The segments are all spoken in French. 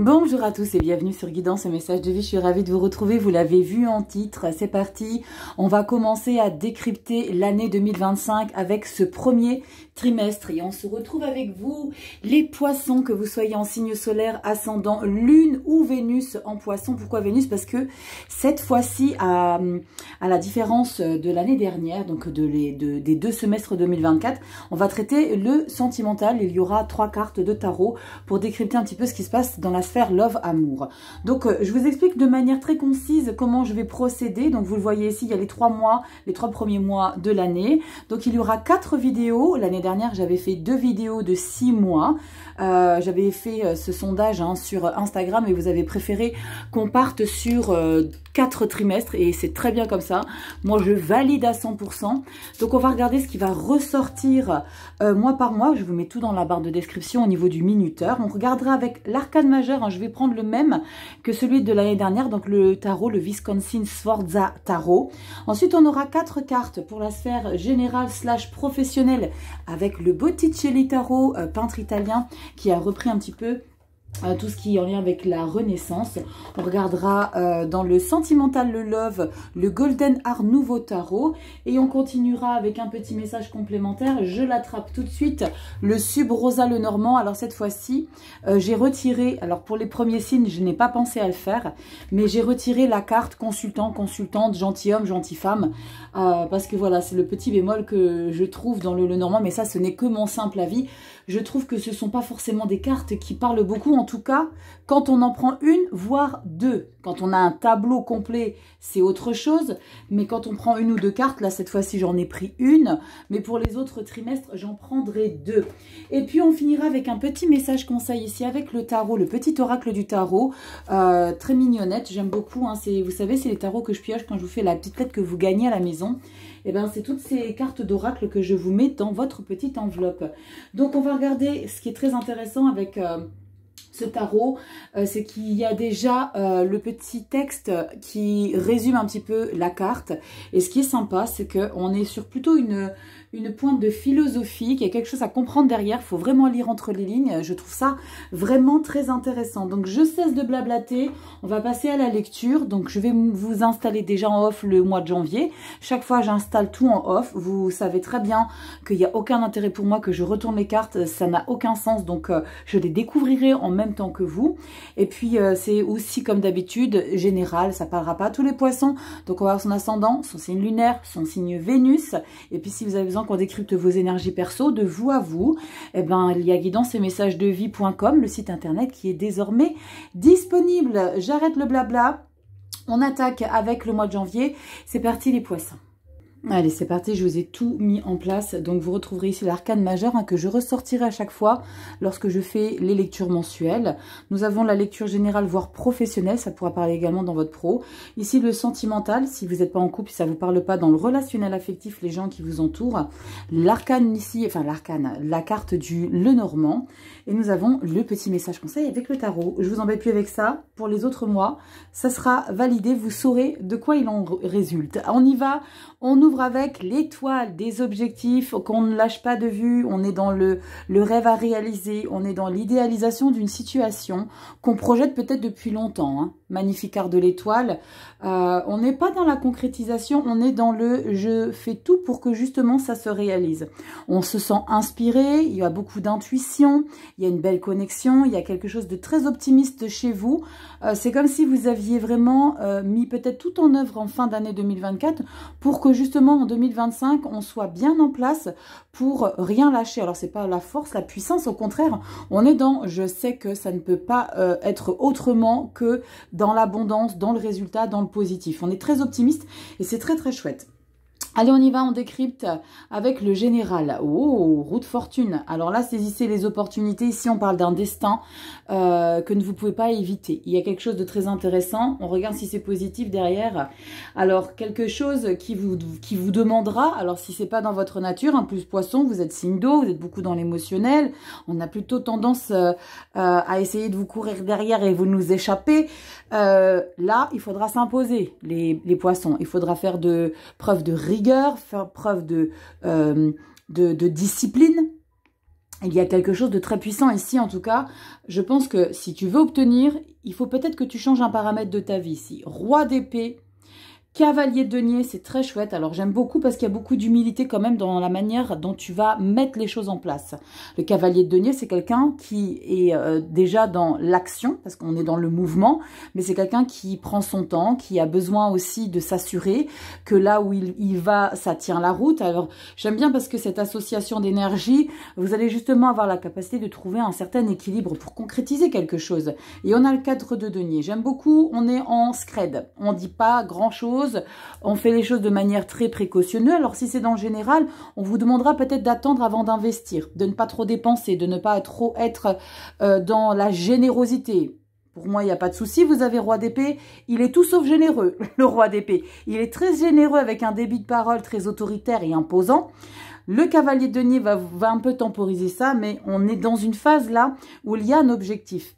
Bonjour à tous et bienvenue sur Guidance et Message de Vie. Je suis ravie de vous retrouver. Vous l'avez vu en titre. C'est parti. On va commencer à décrypter l'année 2025 avec ce premier trimestre. Et on se retrouve avec vous, les poissons, que vous soyez en signe solaire, ascendant, lune ou Vénus en poisson. Pourquoi Vénus Parce que cette fois-ci, à, la différence de l'année dernière, donc des deux semestres 2024, on va traiter le sentimental. Il y aura trois cartes de tarot pour décrypter un petit peu ce qui se passe dans la faire love-amour. Donc, euh, je vous explique de manière très concise comment je vais procéder. Donc, vous le voyez ici, il y a les trois mois, les trois premiers mois de l'année. Donc, il y aura quatre vidéos. L'année dernière, j'avais fait deux vidéos de six mois. Euh, j'avais fait euh, ce sondage hein, sur Instagram et vous avez préféré qu'on parte sur quatre trimestres et c'est très bien comme ça. Moi, je valide à 100%. Donc, on va regarder ce qui va ressortir euh, mois par mois. Je vous mets tout dans la barre de description au niveau du minuteur. On regardera avec l'arcade majeur. Hein. Je vais prendre le même que celui de l'année dernière, donc le tarot, le Wisconsin Sforza Tarot. Ensuite, on aura quatre cartes pour la sphère générale slash professionnelle avec le Botticelli Tarot, euh, peintre italien, qui a repris un petit peu euh, tout ce qui est en lien avec la renaissance. On regardera euh, dans le sentimental, le love, le golden art nouveau tarot. Et on continuera avec un petit message complémentaire. Je l'attrape tout de suite. Le sub rosa le normand. Alors cette fois-ci, euh, j'ai retiré, alors pour les premiers signes, je n'ai pas pensé à le faire, mais j'ai retiré la carte consultant, consultante, gentilhomme, gentille femme. parce que voilà, c'est le petit bémol que je trouve dans le, le normand. Mais ça, ce n'est que mon simple avis. Je trouve que ce ne sont pas forcément des cartes qui parlent beaucoup en tout cas, quand on en prend une, voire deux. Quand on a un tableau complet, c'est autre chose. Mais quand on prend une ou deux cartes, là, cette fois-ci, j'en ai pris une. Mais pour les autres trimestres, j'en prendrai deux. Et puis, on finira avec un petit message conseil ici avec le tarot, le petit oracle du tarot. Euh, très mignonnette, j'aime beaucoup. Hein, vous savez, c'est les tarots que je pioche quand je vous fais la petite lettre que vous gagnez à la maison. Et eh bien, c'est toutes ces cartes d'oracle que je vous mets dans votre petite enveloppe. Donc, on va regarder ce qui est très intéressant avec... Euh, ce tarot, euh, c'est qu'il y a déjà euh, le petit texte qui résume un petit peu la carte. Et ce qui est sympa, c'est qu'on est sur plutôt une, une pointe de philosophie, qu'il y a quelque chose à comprendre derrière. Il faut vraiment lire entre les lignes. Je trouve ça vraiment très intéressant. Donc, je cesse de blablater. On va passer à la lecture. Donc, je vais vous installer déjà en off le mois de janvier. Chaque fois, j'installe tout en off. Vous savez très bien qu'il n'y a aucun intérêt pour moi que je retourne les cartes. Ça n'a aucun sens. Donc, euh, je les découvrirai en même temps que vous. Et puis, euh, c'est aussi, comme d'habitude, général. Ça parlera pas à tous les poissons. Donc, on va voir son ascendant, son signe lunaire, son signe Vénus. Et puis, si vous avez besoin qu'on décrypte vos énergies perso de vous à vous, eh ben, il y a guidance et messages de vie.com, le site internet qui est désormais disponible. J'arrête le blabla. On attaque avec le mois de janvier. C'est parti les poissons. Allez, c'est parti, je vous ai tout mis en place. Donc, vous retrouverez ici l'arcane majeur hein, que je ressortirai à chaque fois lorsque je fais les lectures mensuelles. Nous avons la lecture générale, voire professionnelle, ça pourra parler également dans votre pro. Ici, le sentimental, si vous n'êtes pas en couple, ça ne vous parle pas dans le relationnel affectif, les gens qui vous entourent. L'arcane ici, enfin l'arcane, la carte du le normand. Et nous avons le petit message conseil avec le tarot. Je vous embête plus avec ça. Pour les autres mois, ça sera validé, vous saurez de quoi il en résulte. On y va, on ouvre avec l'étoile des objectifs qu'on ne lâche pas de vue. On est dans le, le rêve à réaliser. On est dans l'idéalisation d'une situation qu'on projette peut-être depuis longtemps. Hein. Magnifique art de l'étoile. Euh, on n'est pas dans la concrétisation. On est dans le je fais tout pour que justement ça se réalise. On se sent inspiré. Il y a beaucoup d'intuition. Il y a une belle connexion. Il y a quelque chose de très optimiste chez vous. Euh, c'est comme si vous aviez vraiment euh, mis peut-être tout en œuvre en fin d'année 2024 pour que justement en 2025, on soit bien en place pour rien lâcher. Alors, c'est pas la force, la puissance, au contraire, on est dans « je sais que ça ne peut pas euh, être autrement que dans l'abondance, dans le résultat, dans le positif ». On est très optimiste et c'est très très chouette. Allez, on y va, on décrypte avec le général. Oh, route de fortune. Alors là, saisissez les opportunités. Ici, on parle d'un destin euh, que vous pouvez pas éviter. Il y a quelque chose de très intéressant. On regarde si c'est positif derrière. Alors, quelque chose qui vous, qui vous demandera, alors si c'est pas dans votre nature, un hein, plus poisson, vous êtes signe d'eau, vous êtes beaucoup dans l'émotionnel. On a plutôt tendance euh, euh, à essayer de vous courir derrière et vous nous échapper. Euh, là, il faudra s'imposer, les, les poissons. Il faudra faire de preuve de rigueur faire preuve de, euh, de, de discipline. Il y a quelque chose de très puissant ici, en tout cas. Je pense que si tu veux obtenir, il faut peut-être que tu changes un paramètre de ta vie. Si roi d'épée, Cavalier de denier, c'est très chouette. Alors j'aime beaucoup parce qu'il y a beaucoup d'humilité quand même dans la manière dont tu vas mettre les choses en place. Le cavalier de denier, c'est quelqu'un qui est euh, déjà dans l'action parce qu'on est dans le mouvement, mais c'est quelqu'un qui prend son temps, qui a besoin aussi de s'assurer que là où il, il, va, ça tient la route. Alors j'aime bien parce que cette association d'énergie, vous allez justement avoir la capacité de trouver un certain équilibre pour concrétiser quelque chose. Et on a le cadre de denier. J'aime beaucoup, on est en scred. On dit pas grand chose on fait les choses de manière très précautionneuse. Alors si c'est dans le général, on vous demandera peut-être d'attendre avant d'investir, de ne pas trop dépenser, de ne pas trop être euh, dans la générosité. Pour moi, il n'y a pas de souci, vous avez roi d'épée, il est tout sauf généreux, le roi d'épée. Il est très généreux avec un débit de parole très autoritaire et imposant. Le cavalier de denier va un peu temporiser ça, mais on est dans une phase là où il y a un objectif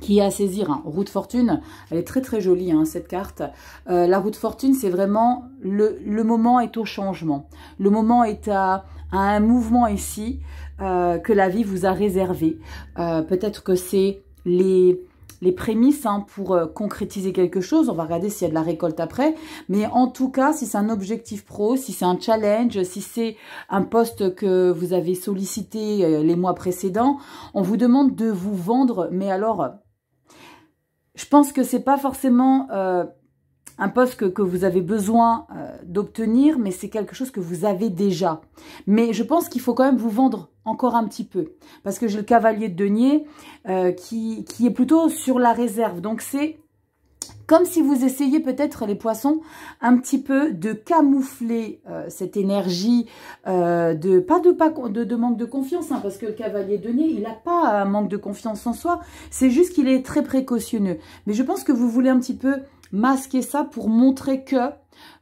qui est à saisir. Hein. Route Fortune, elle est très très jolie hein, cette carte. Euh, la Route Fortune, c'est vraiment le, le, moment est au changement. Le moment est à, à un mouvement ici euh, que la vie vous a réservé. Euh, peut-être que c'est les les prémices hein, pour euh, concrétiser quelque chose. On va regarder s'il y a de la récolte après. Mais en tout cas, si c'est un objectif pro, si c'est un challenge, si c'est un poste que vous avez sollicité les mois précédents, on vous demande de vous vendre, mais alors je pense que c'est pas forcément euh, un poste que, vous avez besoin euh, d'obtenir, mais c'est quelque chose que vous avez déjà. Mais je pense qu'il faut quand même vous vendre encore un petit peu. Parce que j'ai le cavalier de denier euh, qui, qui est plutôt sur la réserve. Donc c'est comme si vous essayez peut-être, les poissons, un petit peu de camoufler euh, cette énergie euh, de, pas de, manque de confiance, hein, parce que le cavalier de nez, il n'a pas un manque de confiance en soi, c'est juste qu'il est très précautionneux. Mais je pense que vous voulez un petit peu masquer ça pour montrer que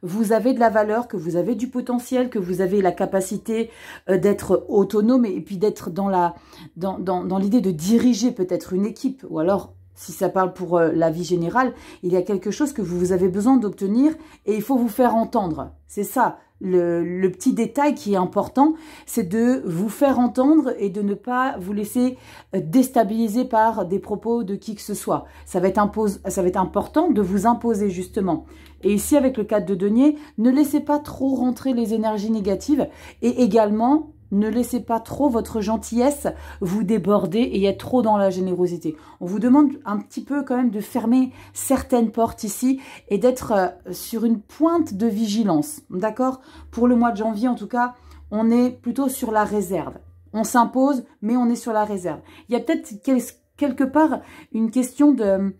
vous avez de la valeur, que vous avez du potentiel, que vous avez la capacité euh, d'être autonome et puis d'être dans l'idée dans, dans, dans de diriger peut-être une équipe ou alors si ça parle pour euh, la vie générale, il y a quelque chose que vous avez besoin d'obtenir et il faut vous faire entendre. C'est ça, le, petit détail qui est important, c'est de vous faire entendre et de ne pas vous laisser euh, déstabiliser par des propos de qui que ce soit. Ça va être, ça va être important de vous imposer justement. Et ici, avec le cadre de denier, ne laissez pas trop rentrer les énergies négatives et également ne laissez pas trop votre gentillesse vous déborder et être trop dans la générosité. On vous demande un petit peu quand même de fermer certaines portes ici et d'être euh, sur une pointe de vigilance. D'accord Pour le mois de janvier, en tout cas, on est plutôt sur la réserve. On s'impose, mais on est sur la réserve. Il y a peut-être quelque part une question de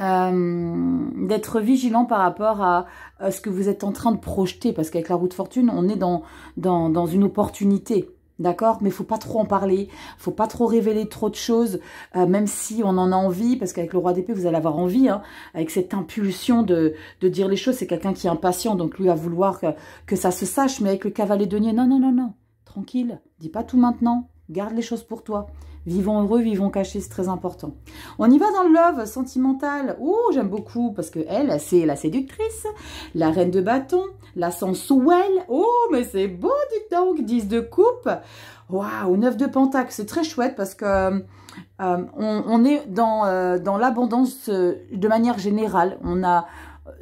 euh, d'être vigilant par rapport à, ce que vous êtes en train de projeter, parce qu'avec la roue de fortune, on est dans, dans, dans une opportunité. D'accord Mais il faut pas trop en parler, faut pas trop révéler trop de choses, euh, même si on en a envie, parce qu'avec le roi d'épée, vous allez avoir envie, hein. avec cette impulsion de, de dire les choses, c'est quelqu'un qui est impatient, donc lui va vouloir que, ça se sache, mais avec le cavalier denier, non, non, non, non, tranquille, dis pas tout maintenant, garde les choses pour toi. Vivons heureux, vivons cachés, c'est très important. On y va dans le love sentimental. Oh, j'aime beaucoup parce que elle, c'est la séductrice, la reine de bâton, la sensuelle. Oh, mais c'est beau, dites donc. 10 de coupe. Waouh, 9 de pentacle. C'est très chouette parce que euh, on, est dans, euh, dans l'abondance euh, de manière générale. On a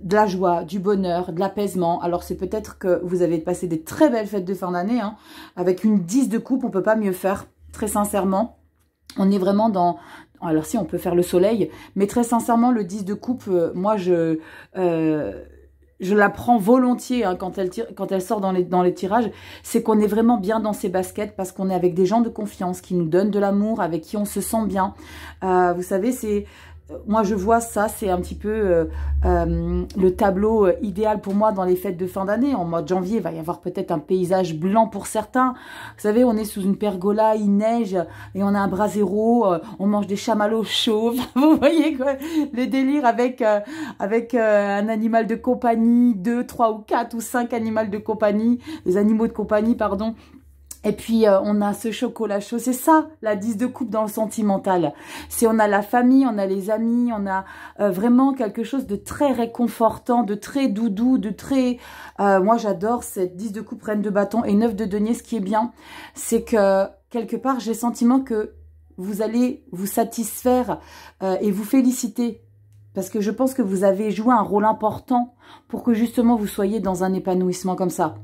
de la joie, du bonheur, de l'apaisement. Alors c'est peut-être que vous avez passé des très belles fêtes de fin d'année. Hein. Avec une 10 de coupe, on ne peut pas mieux faire, très sincèrement on est vraiment dans... Alors si, on peut faire le soleil, mais très sincèrement, le 10 de coupe, euh, moi, je... Euh, je la prends volontiers hein, quand, elle tire, quand elle sort dans les, dans les tirages, c'est qu'on est vraiment bien dans ses baskets parce qu'on est avec des gens de confiance qui nous donnent de l'amour, avec qui on se sent bien. Euh, vous savez, c'est moi je vois ça, c'est un petit peu euh, euh, le tableau euh, idéal pour moi dans les fêtes de fin d'année. En mois de janvier, il va y avoir peut-être un paysage blanc pour certains. Vous savez, on est sous une pergola, il neige et on a un bras on mange des chamallows chauves. Vous voyez quoi Le délire avec, avec un animal de compagnie, deux, trois ou quatre ou cinq animaux de compagnie, des animaux de compagnie, pardon. Et puis, euh, on a ce chocolat chaud. C'est ça, la 10 de coupe dans le sentimental. C'est on a la famille, on a les amis, on a euh, vraiment quelque chose de très réconfortant, de très doudou, de très... Euh, moi, j'adore cette 10 de coupe, reine de bâton et neuf de denier. Ce qui est bien, c'est que, quelque part, j'ai le sentiment que vous allez vous satisfaire et vous féliciter. Parce que je pense que vous avez joué un rôle important pour que, justement, vous soyez dans un épanouissement comme ça.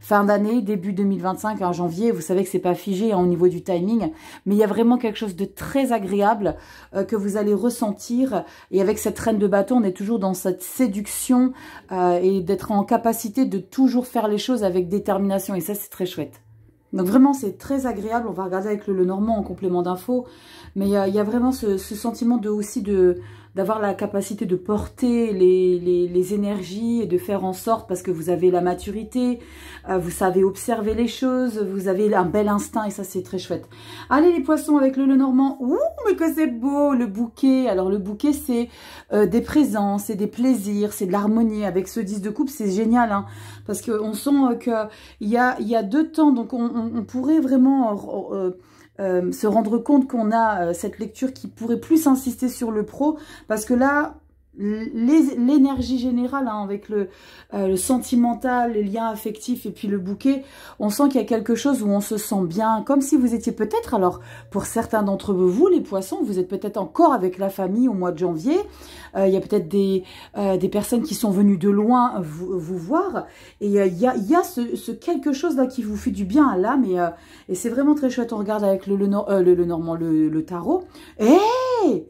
Fin d'année, début 2025, en janvier, vous savez que c'est pas figé hein, au niveau du timing, mais il y a vraiment quelque chose de très agréable euh, que vous allez ressentir. Et avec cette reine de bâton, on est toujours dans cette séduction euh, et d'être en capacité de toujours faire les choses avec détermination. Et ça, c'est très chouette. Donc vraiment, c'est très agréable. On va regarder avec le, Normand en complément d'info. Mais il y, a vraiment ce, ce sentiment de aussi de d'avoir la capacité de porter les, les, énergies et de faire en sorte, parce que vous avez la maturité, euh, vous savez observer les choses, vous avez un bel instinct et ça c'est très chouette. Allez les poissons avec le le normand. ouh mais que c'est beau le bouquet, alors le bouquet c'est euh, des présents, c'est des plaisirs, c'est de l'harmonie, avec ce 10 de coupe c'est génial, hein, parce qu'on sent euh, que il y a, y a deux temps, donc on pourrait vraiment euh, se rendre compte qu'on a euh, cette lecture qui pourrait plus insister sur le pro, parce que là, l'énergie générale hein, avec le, euh, le, sentimental, les liens affectifs et puis le bouquet, on sent qu'il y a quelque chose où on se sent bien, comme si vous étiez peut-être, alors pour certains d'entre vous, les poissons, vous êtes peut-être encore avec la famille au mois de janvier, euh, il y a peut-être des, euh, des personnes qui sont venues de loin vous, voir, et il y a, il y a ce, quelque chose là qui vous fait du bien à l'âme, et, c'est vraiment très chouette, on regarde avec le, le, normand, le, tarot, et eh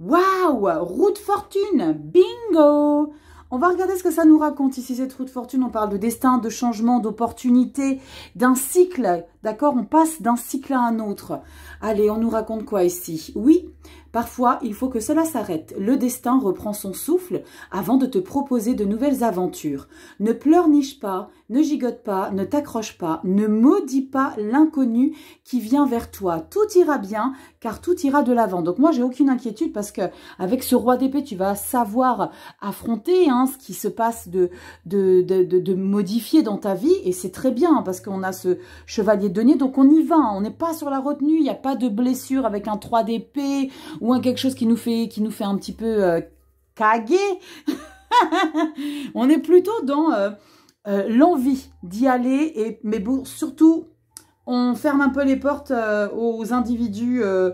Waouh route de fortune Bingo on va regarder ce que ça nous raconte ici, cette route de fortune. On parle de destin, de changement, d'opportunité, d'un cycle. D'accord On passe d'un cycle à un autre. Allez, on nous raconte quoi ici Oui, parfois, il faut que cela s'arrête. Le destin reprend son souffle avant de te proposer de nouvelles aventures. Ne pleurniche pas, ne gigote pas, ne t'accroche pas, ne maudis pas l'inconnu qui vient vers toi. Tout ira bien car tout ira de l'avant. Donc moi, j'ai aucune inquiétude parce que avec ce roi d'épée, tu vas savoir affronter hein, ce qui se passe de, de, de, de, modifier dans ta vie et c'est très bien hein, parce qu'on a ce chevalier de denier. Donc on y va, hein. on n'est pas sur la retenue, il n'y a pas de blessure avec un 3 d'épée ou un quelque chose qui nous fait, qui nous fait un petit peu euh, caguer. on est plutôt dans... Euh, euh, l'envie d'y aller, et, mais bon, surtout, on ferme un peu les portes euh, aux individus euh,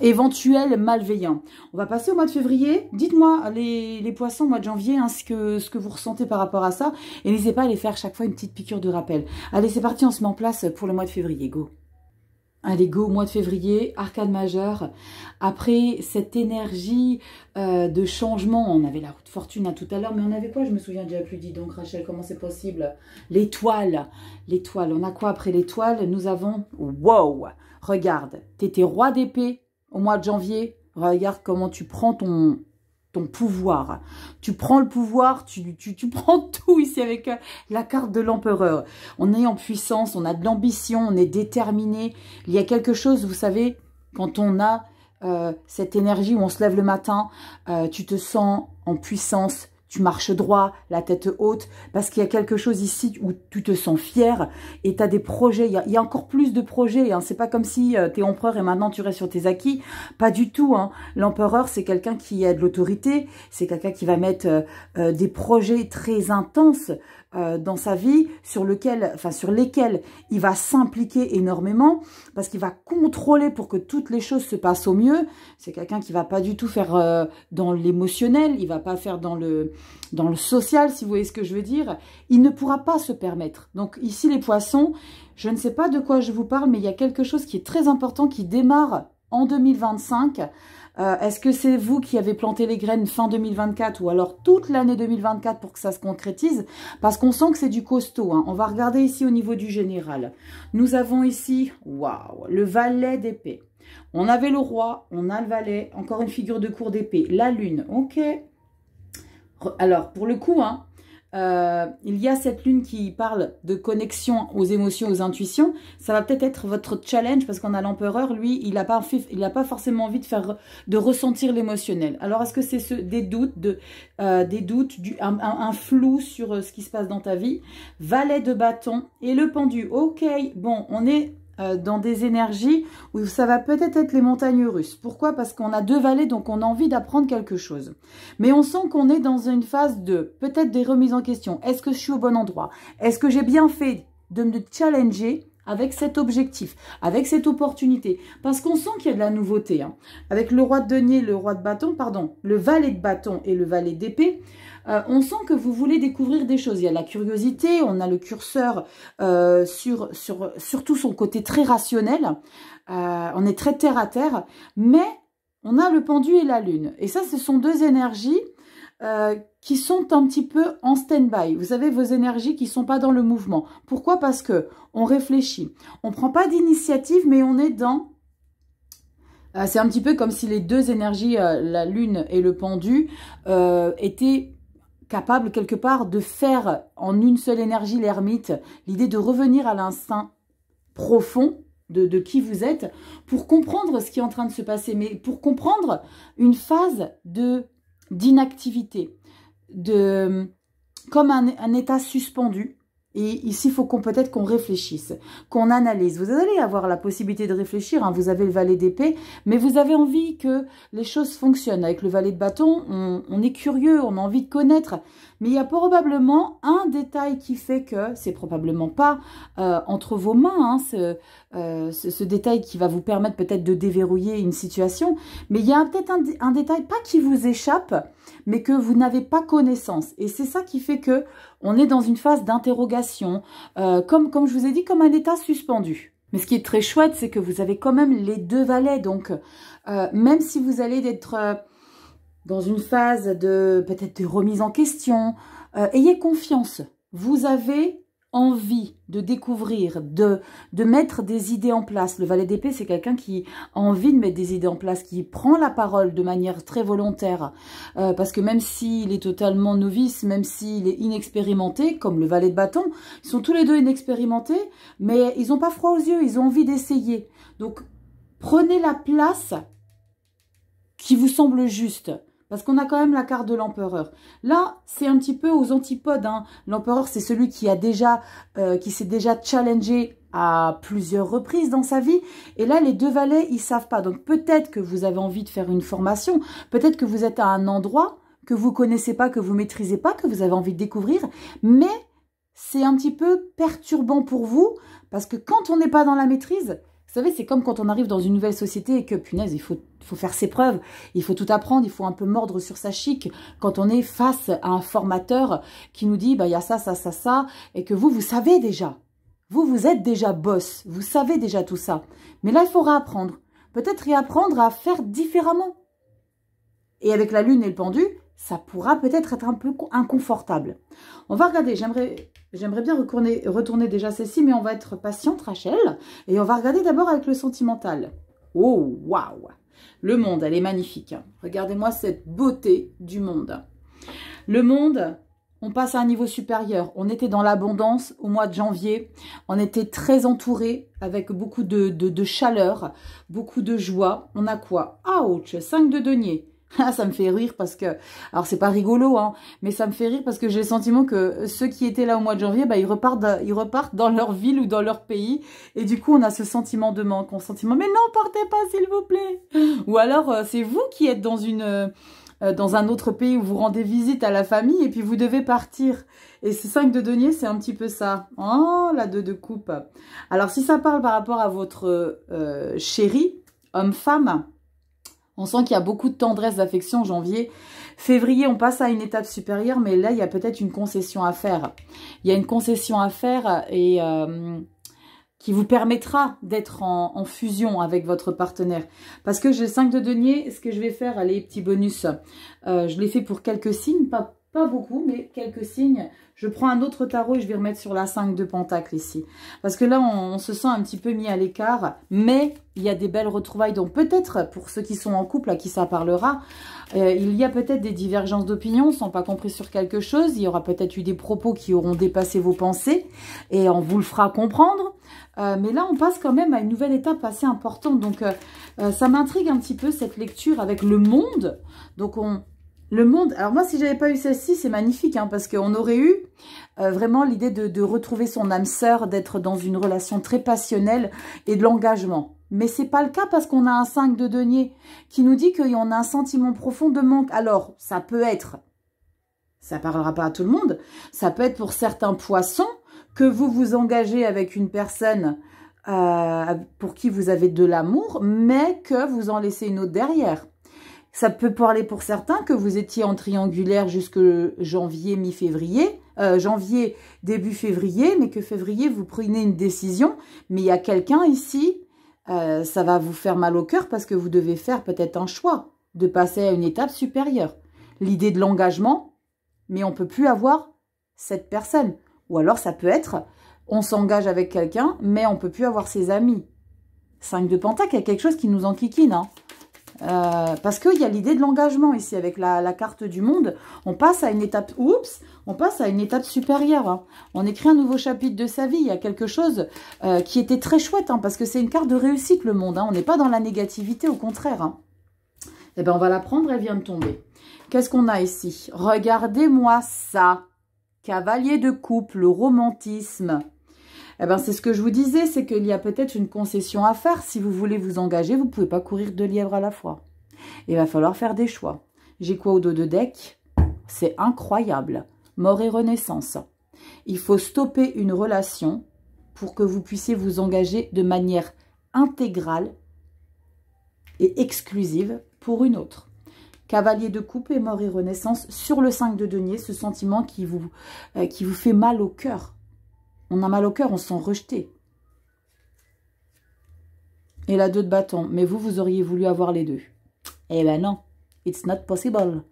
éventuels malveillants. On va passer au mois de février. Dites-moi, les, poissons, au mois de janvier, hein, ce, que, ce que vous ressentez par rapport à ça. Et n'hésitez pas à aller faire chaque fois une petite piqûre de rappel. Allez, c'est parti, on se met en place pour le mois de février. Go un Lego au mois de février, arcade majeur, Après, cette énergie euh, de changement, on avait la route fortune à tout à l'heure, mais on avait quoi Je me souviens déjà plus, dit. donc Rachel, comment c'est possible L'étoile, l'étoile, on a quoi après l'étoile Nous avons, wow Regarde, t'étais roi d'épée au mois de janvier, regarde comment tu prends ton, ton pouvoir. Tu prends le pouvoir, tu, tu, prends tout ici avec euh, la carte de l'empereur. On est en puissance, on a de l'ambition, on est déterminé. Il y a quelque chose, vous savez, quand on a euh, cette énergie où on se lève le matin, euh, tu te sens en puissance, tu marches droit, la tête haute, parce qu'il y a quelque chose ici où tu te sens fier et tu as des projets. Il y a, encore plus de projets. Hein. C'est pas comme si euh, tu es empereur et maintenant tu restes sur tes acquis. Pas du tout. Hein. L'empereur, c'est quelqu'un qui a de l'autorité. C'est quelqu'un qui va mettre euh, euh, des projets très intenses euh, dans sa vie, sur, lequel, sur lesquels il va s'impliquer énormément, parce qu'il va contrôler pour que toutes les choses se passent au mieux. C'est quelqu'un qui va pas du tout faire euh, dans l'émotionnel, il va pas faire dans le, dans le social, si vous voyez ce que je veux dire. Il ne pourra pas se permettre. Donc ici, les poissons, je ne sais pas de quoi je vous parle, mais il y a quelque chose qui est très important qui démarre en 2025 euh, est-ce que c'est vous qui avez planté les graines fin 2024 ou alors toute l'année 2024 pour que ça se concrétise Parce qu'on sent que c'est du costaud. Hein. On va regarder ici au niveau du général. Nous avons ici, waouh, le valet d'épée. On avait le roi, on a le valet, encore une figure de cour d'épée, la lune, ok. Alors, pour le coup, hein, euh, il y a cette lune qui parle de connexion aux émotions, aux intuitions. Ça va peut-être être votre challenge parce qu'on a l'empereur, lui, il n'a pas, pas forcément envie de faire de ressentir l'émotionnel. Alors est-ce que c'est ce, des doutes, euh, des doutes, un, un, flou sur euh, ce qui se passe dans ta vie Valet de bâton et le pendu. Ok, bon, on est euh, dans des énergies où ça va peut-être être les montagnes russes. Pourquoi Parce qu'on a deux vallées, donc on a envie d'apprendre quelque chose. Mais on sent qu'on est dans une phase de peut-être des remises en question. Est-ce que je suis au bon endroit Est-ce que j'ai bien fait de me challenger avec cet objectif, avec cette opportunité. Parce qu'on sent qu'il y a de la nouveauté. Hein. Avec le roi de denier, le roi de bâton, pardon, le valet de bâton et le valet d'épée, euh, on sent que vous voulez découvrir des choses. Il y a la curiosité, on a le curseur euh, sur, sur surtout son côté très rationnel. Euh, on est très terre à terre, mais on a le pendu et la lune. Et ça, ce sont deux énergies euh, qui sont un petit peu en stand-by. Vous avez vos énergies qui ne sont pas dans le mouvement. Pourquoi Parce que on réfléchit. On prend pas d'initiative, mais on est dans... Euh, c'est un petit peu comme si les deux énergies, euh, la lune et le pendu, étaient capables quelque part de faire en une seule énergie l'ermite, l'idée de revenir à l'instinct profond de, qui vous êtes pour comprendre ce qui est en train de se passer, mais pour comprendre une phase de d'inactivité, de comme un, un, état suspendu, et ici, il faut qu'on peut-être qu'on réfléchisse, qu'on analyse. Vous allez avoir la possibilité de réfléchir, hein. vous avez le valet d'épée, mais vous avez envie que les choses fonctionnent. Avec le valet de bâton, on, est curieux, on a envie de connaître. Mais il y a probablement un détail qui fait que, c'est probablement pas euh, entre vos mains, hein, euh, ce, détail qui va vous permettre peut-être de déverrouiller une situation, mais il y a peut-être un détail, pas qui vous échappe, mais que vous n'avez pas connaissance. Et c'est ça qui fait que on est dans une phase d'interrogation, euh, comme, comme je vous ai dit, comme un état suspendu. Mais ce qui est très chouette, c'est que vous avez quand même les deux valets. Donc, euh, même si vous allez être euh, dans une phase de peut-être de remise en question, ayez confiance. Vous avez envie de découvrir, de, de mettre des idées en place. Le valet d'épée, c'est quelqu'un qui a envie de mettre des idées en place, qui prend la parole de manière très volontaire. Euh, parce que même s'il est totalement novice, même s'il est inexpérimenté, comme le valet de bâton, ils sont tous les deux inexpérimentés, mais ils n'ont pas froid aux yeux, ils ont envie d'essayer. Donc, prenez la place qui vous semble juste. Parce qu'on a quand même la carte de l'empereur. Là, c'est un petit peu aux antipodes. Hein. L'empereur, c'est celui qui a déjà, euh, qui s'est déjà challengé à plusieurs reprises dans sa vie. Et là, les deux valets, ils savent pas. Donc peut-être que vous avez envie de faire une formation. Peut-être que vous êtes à un endroit que vous connaissez pas, que vous maîtrisez pas, que vous avez envie de découvrir. Mais c'est un petit peu perturbant pour vous parce que quand on n'est pas dans la maîtrise, savez, c'est comme quand on arrive dans une nouvelle société et que, punaise, il faut, faire ses preuves, il faut tout apprendre, il faut un peu mordre sur sa chic. Quand on est face à un formateur qui nous dit, bah, il y a ça, ça, ça, ça, et que vous, vous savez déjà. Vous, vous êtes déjà boss, vous savez déjà tout ça. Mais là, il faut apprendre. Peut-être y apprendre à faire différemment. Et avec la lune et le pendu, ça pourra peut-être être un peu inconfortable. On va regarder, j'aimerais J'aimerais bien retourner, déjà celle mais on va être patiente, Rachel. Et on va regarder d'abord avec le sentimental. Oh, waouh Le monde, elle est magnifique. Regardez-moi cette beauté du monde. Le monde, on passe à un niveau supérieur. On était dans l'abondance au mois de janvier. On était très entouré avec beaucoup de, chaleur, beaucoup de joie. On a quoi Ouch 5 de deniers. Ah, ça me fait rire parce que, alors c'est pas rigolo, hein, mais ça me fait rire parce que j'ai le sentiment que ceux qui étaient là au mois de janvier, bah, ils repartent, ils repartent dans leur ville ou dans leur pays, et du coup on a ce sentiment de manque, on sentiment, mais n'en partez pas s'il vous plaît. Ou alors euh, c'est vous qui êtes dans une, euh, dans un autre pays où vous rendez visite à la famille et puis vous devez partir. Et ces 5 de deniers, c'est un petit peu ça. Oh, la deux de coupe. Alors si ça parle par rapport à votre euh, chéri, homme-femme, on sent qu'il y a beaucoup de tendresse, d'affection janvier. Février, on passe à une étape supérieure, mais là, il y a peut-être une concession à faire. Il y a une concession à faire et euh, qui vous permettra d'être en, fusion avec votre partenaire. Parce que j'ai 5 de denier, ce que je vais faire, les petits bonus, euh, je l'ai fait pour quelques signes, pas pas beaucoup, mais quelques signes. Je prends un autre tarot et je vais remettre sur la 5 de Pentacle ici. Parce que là, on, se sent un petit peu mis à l'écart, mais il y a des belles retrouvailles. Donc peut-être, pour ceux qui sont en couple, à qui ça parlera, euh, il y a peut-être des divergences d'opinion, sans pas compris sur quelque chose. Il y aura peut-être eu des propos qui auront dépassé vos pensées et on vous le fera comprendre. Euh, mais là, on passe quand même à une nouvelle étape assez importante. Donc, euh, ça m'intrigue un petit peu cette lecture avec le monde. Donc, on, le monde, alors moi si j'avais pas eu celle-ci, c'est magnifique, hein, parce qu'on aurait eu euh, vraiment l'idée de, retrouver son âme sœur, d'être dans une relation très passionnelle et de l'engagement. Mais c'est pas le cas parce qu'on a un 5 de denier qui nous dit qu'on a un sentiment profond de manque. Alors, ça peut être, ça parlera pas à tout le monde, ça peut être pour certains poissons que vous vous engagez avec une personne euh, pour qui vous avez de l'amour, mais que vous en laissez une autre derrière. Ça peut parler pour certains que vous étiez en triangulaire jusque janvier, mi-février, euh, janvier, début février, mais que février, vous prenez une décision. Mais il y a quelqu'un ici, euh, ça va vous faire mal au cœur parce que vous devez faire peut-être un choix de passer à une étape supérieure. L'idée de l'engagement, mais on ne peut plus avoir cette personne. Ou alors ça peut être, on s'engage avec quelqu'un, mais on ne peut plus avoir ses amis. 5 de Pentacle, il y a quelque chose qui nous enquiquine. Hein. Euh, parce qu'il y a l'idée de l'engagement ici avec la, carte du monde. On passe à une étape, oups, on passe à une étape supérieure. Hein. On écrit un nouveau chapitre de sa vie. Il y a quelque chose euh, qui était très chouette hein, parce que c'est une carte de réussite le monde. Hein. On n'est pas dans la négativité, au contraire. Eh bien, on va la prendre, elle vient de tomber. Qu'est-ce qu'on a ici Regardez-moi ça. Cavalier de couple, le romantisme. Eh ben, c'est ce que je vous disais, c'est qu'il y a peut-être une concession à faire. Si vous voulez vous engager, vous ne pouvez pas courir deux lièvres à la fois. Il va falloir faire des choix. J'ai quoi au dos de deck C'est incroyable. Mort et renaissance. Il faut stopper une relation pour que vous puissiez vous engager de manière intégrale et exclusive pour une autre. Cavalier de coupe et mort et renaissance sur le 5 de denier, ce sentiment qui vous, euh, qui vous fait mal au cœur. On a mal au cœur, on se sent rejeté. Et la deux de bâton. Mais vous, vous auriez voulu avoir les deux. Eh ben non, it's not possible.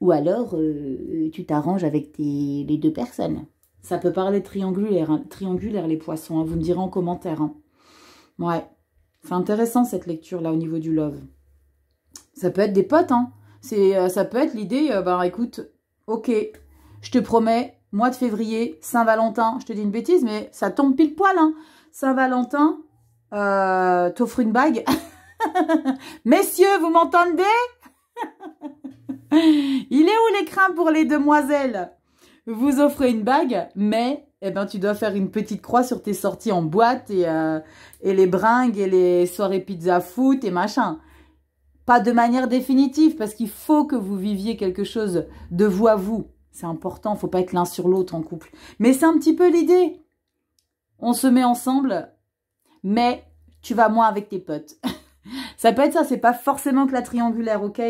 Ou alors, euh, euh, tu t'arranges avec les deux personnes. Ça peut parler triangulaire, hein. triangulaire les poissons, hein. vous me direz en commentaire. Hein. Ouais, c'est intéressant cette lecture-là au niveau du love. Ça peut être des potes, hein. Euh, ça peut être l'idée, Bah, écoute, ok, je te promets, mois de février, Saint-Valentin, je te dis une bêtise, mais ça tombe pile poil. Hein. Saint-Valentin, t'offre euh, t'offres une bague. Messieurs, vous m'entendez Il est où l'écran pour les demoiselles Vous offrez une bague, mais eh ben, tu dois faire une petite croix sur tes sorties en boîte et, euh, et les bringues et les soirées pizza foot et machin. Pas de manière définitive, parce qu'il faut que vous viviez quelque chose de vous à vous. C'est important, faut pas être l'un sur l'autre en couple. Mais c'est un petit peu l'idée. On se met ensemble, mais tu vas moins avec tes potes. ça peut être ça, c'est pas forcément que la triangulaire, ok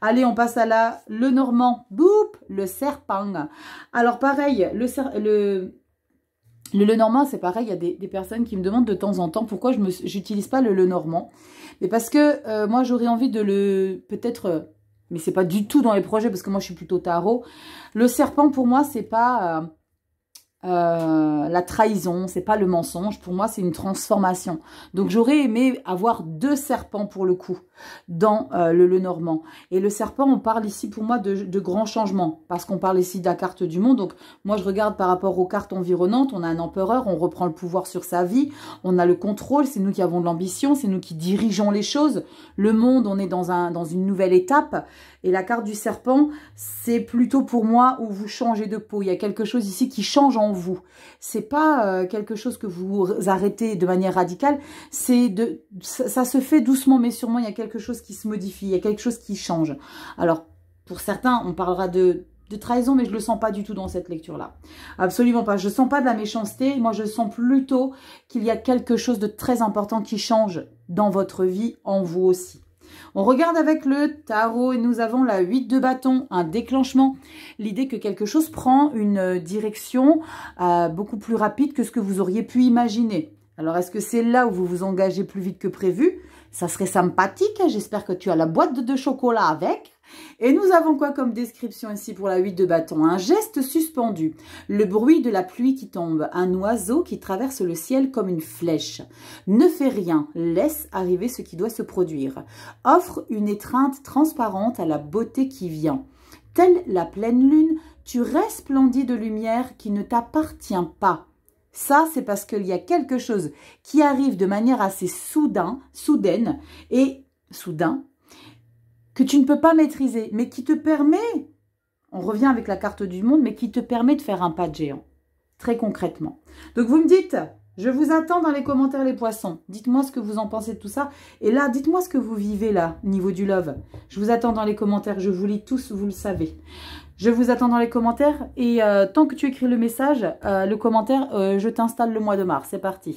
Allez, on passe à la, le normand, boup le serpent. Alors pareil, le, le, le normand, c'est pareil, il y a des, personnes qui me demandent de temps en temps pourquoi je n'utilise pas le le normand. Mais parce que euh, moi, j'aurais envie de le peut-être mais c'est pas du tout dans les projets parce que moi je suis plutôt tarot. Le serpent pour moi c'est pas euh, euh, la trahison, c'est pas le mensonge. Pour moi c'est une transformation. Donc j'aurais aimé avoir deux serpents pour le coup dans euh, le, le Normand. Et le serpent, on parle ici pour moi de, grands changements, parce qu'on parle ici de la carte du monde. Donc moi, je regarde par rapport aux cartes environnantes, on a un empereur, on reprend le pouvoir sur sa vie, on a le contrôle, c'est nous qui avons de l'ambition, c'est nous qui dirigeons les choses. Le monde, on est dans, un, dans une nouvelle étape. Et la carte du serpent, c'est plutôt pour moi où vous changez de peau. Il y a quelque chose ici qui change en vous. C'est pas euh, quelque chose que vous arrêtez de manière radicale, c'est de ça, se fait doucement mais sûrement. Il y a quelque chose qui se modifie, il y a quelque chose qui change. Alors, pour certains, on parlera de, trahison, mais je le sens pas du tout dans cette lecture-là. Absolument pas. Je ne sens pas de la méchanceté. Moi, je sens plutôt qu'il y a quelque chose de très important qui change dans votre vie, en vous aussi. On regarde avec le tarot et nous avons la 8 de bâton, un déclenchement. L'idée que quelque chose prend une direction euh, beaucoup plus rapide que ce que vous auriez pu imaginer. Alors, est-ce que c'est là où vous vous engagez plus vite que prévu ça serait sympathique. Hein, j'espère que tu as la boîte de chocolat avec. Et nous avons quoi comme description ici pour la 8 de bâton Un geste suspendu, le bruit de la pluie qui tombe, un oiseau qui traverse le ciel comme une flèche. Ne fais rien, laisse arriver ce qui doit se produire. Offre une étreinte transparente à la beauté qui vient. Telle la pleine lune, tu resplendis de lumière qui ne t'appartient pas. Ça, c'est parce qu'il y a quelque chose qui arrive de manière assez soudain, soudaine et soudain, que tu ne peux pas maîtriser, mais qui te permet, on revient avec la carte du monde, mais qui te permet de faire un pas de géant, très concrètement. Donc vous me dites, je vous attends dans les commentaires les poissons. Dites-moi ce que vous en pensez de tout ça. Et là, dites-moi ce que vous vivez là, niveau du love. Je vous attends dans les commentaires, je vous lis tous, vous le savez. Je vous attends dans les commentaires et euh, tant que tu écris le message, euh, le commentaire, euh, je t'installe le mois de mars. C'est parti.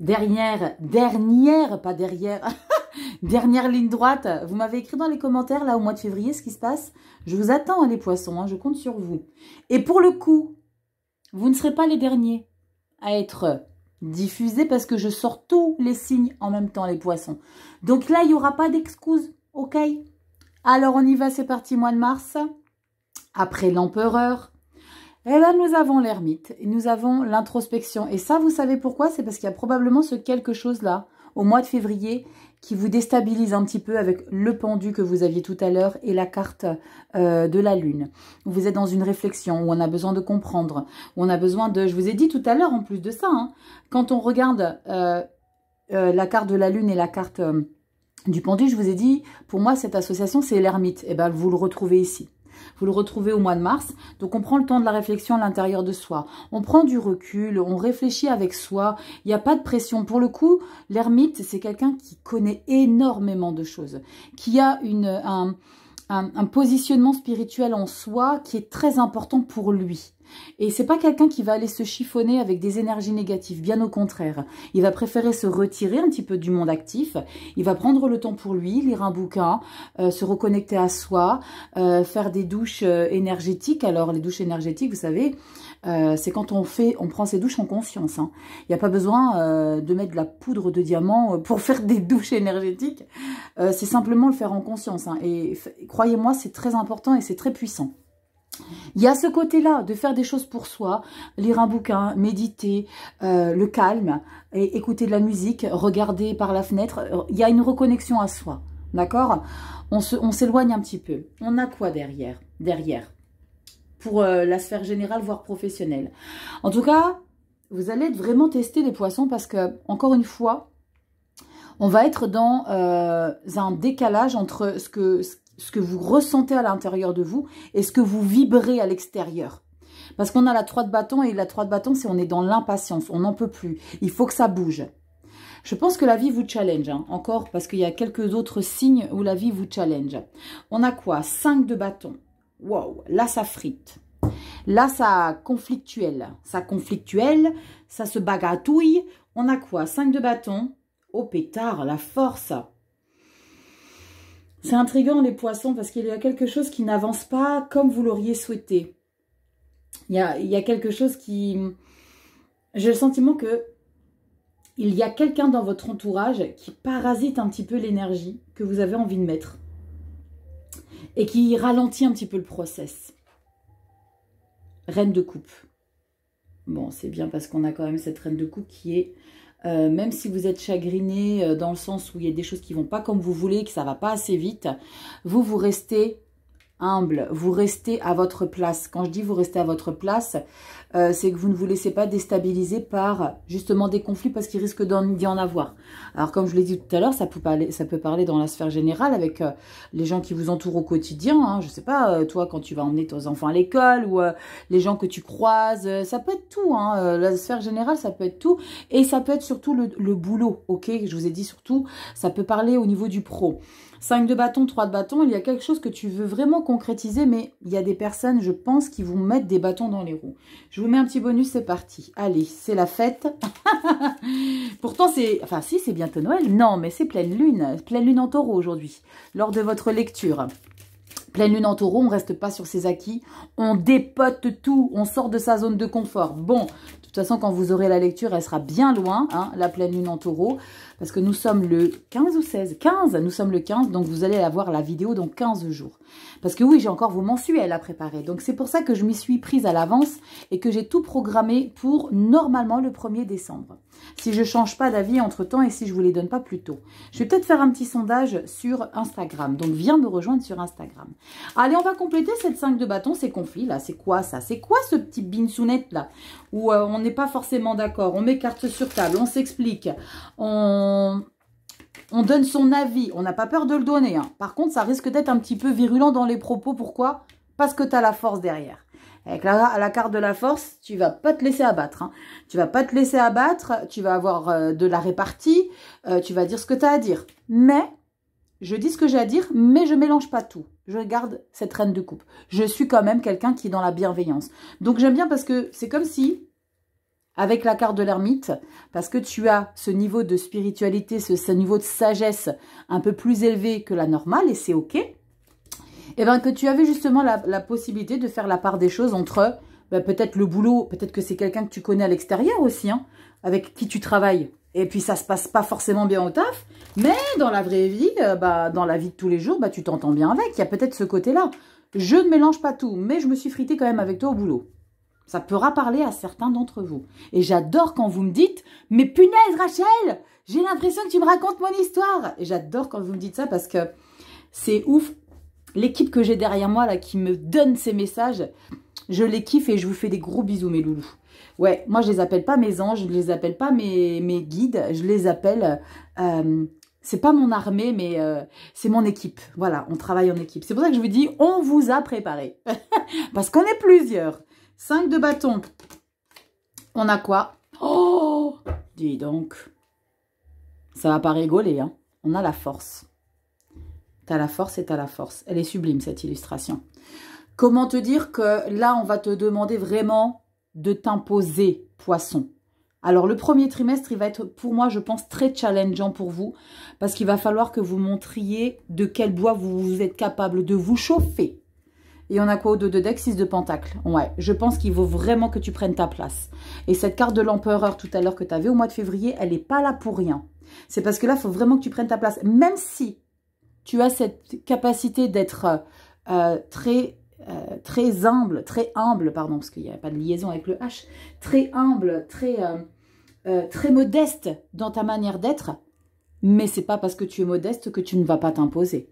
Dernière, dernière, pas derrière, dernière ligne droite. Vous m'avez écrit dans les commentaires, là, au mois de février, ce qui se passe. Je vous attends, les poissons, hein, je compte sur vous. Et pour le coup, vous ne serez pas les derniers à être diffusés parce que je sors tous les signes en même temps, les poissons. Donc là, il n'y aura pas d'excuses, ok Alors, on y va, c'est parti, mois de mars. Après l'empereur, et eh là, nous avons l'ermite, nous avons l'introspection. Et ça, vous savez pourquoi C'est parce qu'il y a probablement ce quelque chose-là, au mois de février, qui vous déstabilise un petit peu avec le pendu que vous aviez tout à l'heure et la carte euh, de la lune. Vous êtes dans une réflexion où on a besoin de comprendre, où on a besoin de... Je vous ai dit tout à l'heure, en plus de ça, hein, quand on regarde euh, euh, la carte de la lune et la carte du pendu, je vous ai dit, pour moi, cette association, c'est l'ermite. Et eh bien, vous le retrouvez ici. Vous le retrouvez au mois de mars. Donc, on prend le temps de la réflexion à l'intérieur de soi. On prend du recul, on réfléchit avec soi. Il n'y a pas de pression. Pour le coup, l'ermite, c'est quelqu'un qui connaît énormément de choses, qui a une, un, un positionnement spirituel en soi qui est très important pour lui. Et c'est pas quelqu'un qui va aller se chiffonner avec des énergies négatives, bien au contraire. Il va préférer se retirer un petit peu du monde actif, il va prendre le temps pour lui, lire un bouquin, euh, se reconnecter à soi, euh, faire des douches euh, énergétiques. Alors les douches énergétiques, vous savez, c'est quand on fait, on prend ses douches en conscience. Hein. Il n'y a pas besoin de mettre de la poudre de diamant pour faire des douches énergétiques. c'est simplement le faire en conscience. Hein. Et croyez-moi, c'est très important et c'est très puissant. Il y a ce côté-là de faire des choses pour soi, lire un bouquin, méditer, euh, le calme, écouter de la musique, regarder par la fenêtre. Il y a une reconnexion à soi, d'accord On s'éloigne un petit peu. On a quoi derrière Derrière pour euh, la sphère générale, voire professionnelle. En tout cas, vous allez vraiment tester les poissons parce que, encore une fois, on va être dans euh, un décalage entre ce que, ce que vous ressentez à l'intérieur de vous et ce que vous vibrez à l'extérieur. Parce qu'on a la 3 de bâton et la 3 de bâton, c'est on est dans l'impatience, on n'en peut plus. Il faut que ça bouge. Je pense que la vie vous challenge, hein, encore, parce qu'il y a quelques autres signes où la vie vous challenge. On a quoi 5 de bâton. Wow, là ça frite. Là, ça conflictuel. Ça conflictuel, ça se bagatouille. On a quoi 5 de bâton. Oh pétard, la force c'est intriguant les poissons parce qu'il y a quelque chose qui n'avance pas comme vous l'auriez souhaité. Il y, a, il y a quelque chose qui... J'ai le sentiment que il y a quelqu'un dans votre entourage qui parasite un petit peu l'énergie que vous avez envie de mettre et qui ralentit un petit peu le process. Reine de coupe. Bon, c'est bien parce qu'on a quand même cette reine de coupe qui est euh, même si vous êtes chagriné euh, dans le sens où il y a des choses qui vont pas comme vous voulez, que ça ne va pas assez vite, vous, vous restez humble, vous restez à votre place. Quand je dis vous restez à votre place, euh, c'est que vous ne vous laissez pas déstabiliser par justement des conflits parce qu'il risque d'y en, avoir. Alors comme je l'ai dit tout à l'heure, ça, peut parler, ça peut parler dans la sphère générale avec euh, les gens qui vous entourent au quotidien. Hein. Je ne sais pas, euh, toi quand tu vas emmener tes enfants à l'école ou les gens que tu croises, ça peut être tout. Hein, la sphère générale, ça peut être tout. Et ça peut être surtout le, le boulot, ok Je vous ai dit surtout, ça peut parler au niveau du pro. 5 de bâton, 3 de bâton, il y a quelque chose que tu veux vraiment concrétiser, mais il y a des personnes, je pense, qui vont mettre des bâtons dans les roues. Je vous mets un petit bonus, c'est parti. Allez, c'est la fête. Pourtant, c'est... Enfin, si, c'est bientôt Noël. Non, mais c'est pleine lune. Pleine lune en taureau aujourd'hui, lors de votre lecture. Pleine lune en taureau, on ne reste pas sur ses acquis. On dépote tout, on sort de sa zone de confort. Bon, de toute façon, quand vous aurez la lecture, elle sera bien loin, hein, la pleine lune en taureau parce que nous sommes le 15 ou 16 15, nous sommes le 15, donc vous allez avoir la vidéo dans 15 jours. Parce que oui, j'ai encore vos mensuels à préparer, donc c'est pour ça que je m'y suis prise à l'avance et que j'ai tout programmé pour normalement le 1er décembre. Si je ne change pas d'avis entre-temps et si je ne vous les donne pas plus tôt. Je vais peut-être faire un petit sondage sur Instagram, donc viens me rejoindre sur Instagram. Allez, on va compléter cette 5 de bâton, ces conflits là, c'est quoi ça C'est quoi ce petit binsounette là Où euh, on n'est pas forcément d'accord, on met carte sur table, on s'explique, on on, donne son avis. On n'a pas peur de le donner. Hein. Par contre, ça risque d'être un petit peu virulent dans les propos. Pourquoi Parce que tu as la force derrière. Avec la, carte de la force, tu vas pas te laisser abattre. Hein. Tu vas pas te laisser abattre. Tu vas avoir euh, de la répartie. Euh, tu vas dire ce que tu as à dire. Mais, je dis ce que j'ai à dire, mais je mélange pas tout. Je garde cette reine de coupe. Je suis quand même quelqu'un qui est dans la bienveillance. Donc, j'aime bien parce que c'est comme si avec la carte de l'ermite, parce que tu as ce niveau de spiritualité, ce, niveau de sagesse un peu plus élevé que la normale, et c'est ok, et eh ben que tu avais justement la, possibilité de faire la part des choses entre ben, peut-être le boulot, peut-être que c'est quelqu'un que tu connais à l'extérieur aussi, hein, avec qui tu travailles, et puis ça se passe pas forcément bien au taf, mais dans la vraie vie, euh, bah, dans la vie de tous les jours, bah, tu t'entends bien avec, il y a peut-être ce côté-là. Je ne mélange pas tout, mais je me suis fritée quand même avec toi au boulot. Ça pourra parler à certains d'entre vous. Et j'adore quand vous me dites « Mais punaise Rachel, j'ai l'impression que tu me racontes mon histoire !» Et j'adore quand vous me dites ça parce que c'est ouf. L'équipe que j'ai derrière moi là qui me donne ces messages, je les kiffe et je vous fais des gros bisous mes loulous. Ouais, moi je les appelle pas mes anges, je les appelle pas mes, mes guides, je les appelle... Euh, c'est pas mon armée, mais euh, c'est mon équipe. Voilà, on travaille en équipe. C'est pour ça que je vous dis, on vous a préparé. parce qu'on est plusieurs. 5 de bâton. On a quoi Oh Dis donc. Ça va pas rigoler, hein. On a la force. T'as la force et t'as la force. Elle est sublime, cette illustration. Comment te dire que là, on va te demander vraiment de t'imposer, poisson. Alors, le premier trimestre, il va être, pour moi, je pense, très challengeant pour vous. Parce qu'il va falloir que vous montriez de quel bois vous êtes capable de vous chauffer. Et on a quoi au dos de deck 6 de pentacle. Ouais, je pense qu'il vaut vraiment que tu prennes ta place. Et cette carte de l'empereur tout à l'heure que tu avais au mois de février, elle n'est pas là pour rien. C'est parce que là, il faut vraiment que tu prennes ta place. Même si tu as cette capacité d'être euh, euh, très... Euh, très humble, très humble, pardon, parce qu'il n'y a pas de liaison avec le H, très humble, très, très modeste dans ta manière d'être, mais c'est pas parce que tu es modeste que tu ne vas pas t'imposer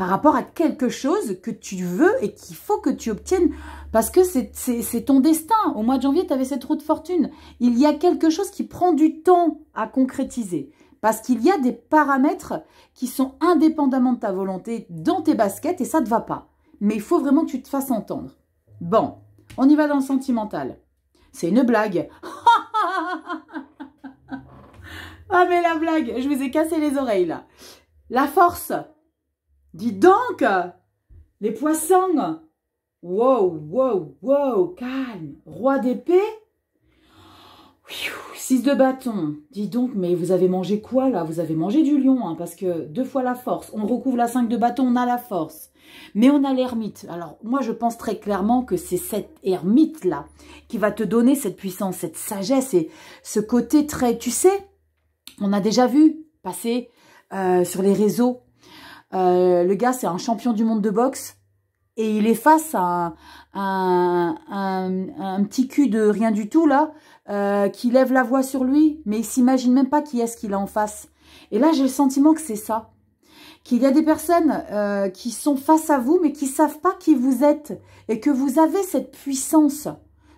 par rapport à quelque chose que tu veux et qu'il faut que tu obtiennes parce que c'est ton destin. Au mois de janvier, tu avais cette roue de fortune. Il y a quelque chose qui prend du temps à concrétiser parce qu'il y a des paramètres qui sont indépendamment de ta volonté dans tes baskets et ça ne te va pas. Mais il faut vraiment que tu te fasses entendre. Bon, on y va dans le sentimental. C'est une blague. ah mais la blague, je vous ai cassé les oreilles là. La force, Dis donc Les poissons Wow, wow, wow, calme Roi d'épée Six de bâton. Dis donc, mais vous avez mangé quoi là Vous avez mangé du lion, hein, parce que deux fois la force. On recouvre la cinq de bâton, on a la force. Mais on a l'ermite. Alors moi, je pense très clairement que c'est cette ermite-là qui va te donner cette puissance, cette sagesse et ce côté très... Tu sais, on a déjà vu passer euh, sur les réseaux euh, le gars, c'est un champion du monde de boxe. Et il est face à un, un, petit cul de rien du tout, là, euh, qui lève la voix sur lui, mais il s'imagine même pas qui est-ce qu'il a en face. Et là, j'ai le sentiment que c'est ça. Qu'il y a des personnes euh, qui sont face à vous, mais qui savent pas qui vous êtes. Et que vous avez cette puissance,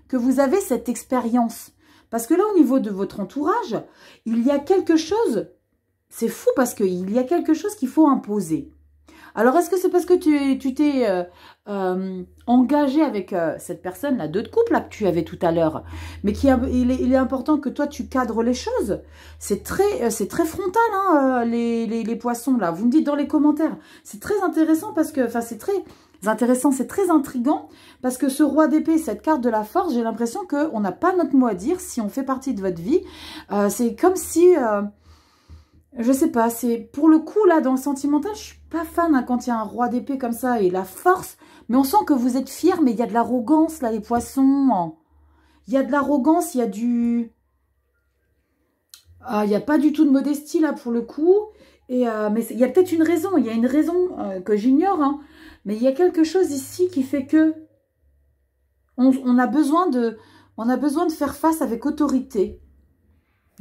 que vous avez cette expérience. Parce que là, au niveau de votre entourage, il y a quelque chose c'est fou parce qu'il y a quelque chose qu'il faut imposer. Alors, est-ce que c'est parce que tu t'es euh, euh, engagé avec euh, cette personne-là, de couple là, que tu avais tout à l'heure, mais qui il, est, important que toi, tu cadres les choses C'est très, euh, très frontal, hein, les, poissons, là. Vous me dites dans les commentaires. C'est très intéressant parce que, enfin, c'est très intéressant, c'est très intrigant, parce que ce roi d'épée, cette carte de la force, j'ai l'impression qu'on n'a pas notre mot à dire si on fait partie de votre vie. c'est comme si je sais pas, c'est pour le coup là dans le sentimental, je suis pas fan hein, quand il y a un roi d'épée comme ça et la force, mais on sent que vous êtes fier, mais il y a de l'arrogance là les poissons. Hein. Il y a de l'arrogance, il y a du ah, il n'y a pas du tout de modestie là pour le coup. Et, euh, mais il y a peut-être une raison, il y a une raison euh, que j'ignore, hein, mais il y a quelque chose ici qui fait que on, a besoin de, on a besoin de faire face avec autorité